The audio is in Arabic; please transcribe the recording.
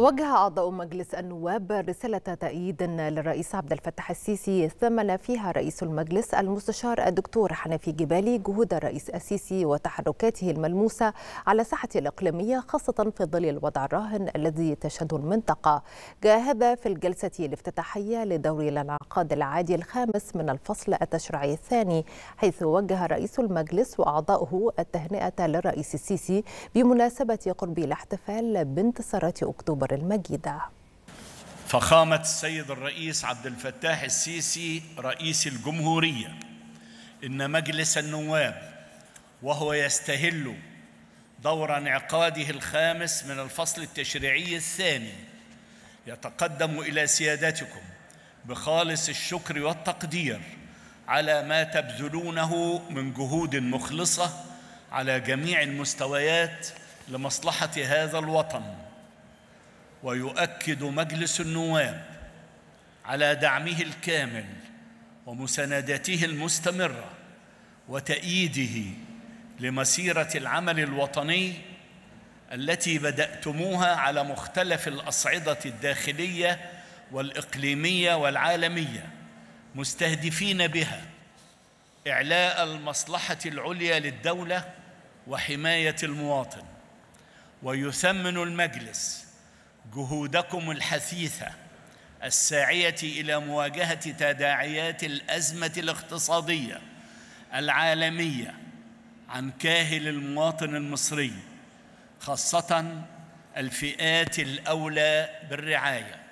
وجه أعضاء مجلس النواب رسالة تأييد للرئيس عبد الفتاح السيسي ثمن فيها رئيس المجلس المستشار الدكتور حنفي جبالي جهود الرئيس السيسي وتحركاته الملموسة على الساحة الإقليمية خاصة في ظل الوضع الراهن الذي تشهده المنطقة جاء هذا في الجلسة الافتتاحية لدور الانعقاد العادي الخامس من الفصل التشريعي الثاني حيث وجه رئيس المجلس وأعضاؤه التهنئة للرئيس السيسي بمناسبة قرب الاحتفال بانتصارات أكتوبر الأنوار المجيدة فخامة السيد الرئيس عبد الفتاح السيسي رئيس الجمهورية إن مجلس النواب وهو يستهل دور انعقاده الخامس من الفصل التشريعي الثاني يتقدم إلى سيادتكم بخالص الشكر والتقدير على ما تبذلونه من جهود مخلصة على جميع المستويات لمصلحة هذا الوطن ويؤكد مجلس النواب على دعمه الكامل ومساندته المستمره وتأييده لمسيرة العمل الوطني التي بدأتموها على مختلف الأصعدة الداخلية والإقليمية والعالمية مستهدفين بها إعلاء المصلحة العليا للدولة وحماية المواطن ويثمن المجلس جهودكم الحثيثه الساعيه الى مواجهه تداعيات الازمه الاقتصاديه العالميه عن كاهل المواطن المصري خاصه الفئات الاولى بالرعايه